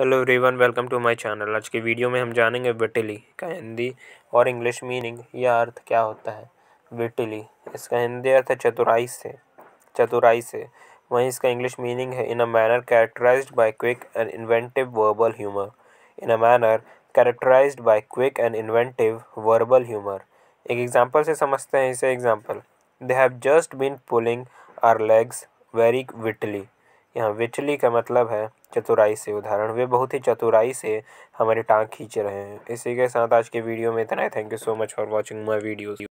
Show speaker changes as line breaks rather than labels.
hello everyone welcome to my channel आज की video में हम जानेंगे विटिली का हिंदी और इंग्लिश मीनिंग या अर्थ क्या होता है विटिली इसका हिंदी अर्थ है चतुराई से चतुराई से वहीं इसका इंग्लिश मीनिंग है in a manner characterised by quick and inventive verbal humour in a manner characterised by quick and inventive verbal humour एक एग्जाम्पल से समझते हैं इसे example they have just been pulling our legs very wittily यहाँ wittily का मतलब है चतुराई से उदाहरण वे बहुत ही चतुराई से हमारी टांग खींच रहे हैं इसी के साथ आज के वीडियो में इतना है thank you
so much for watching my video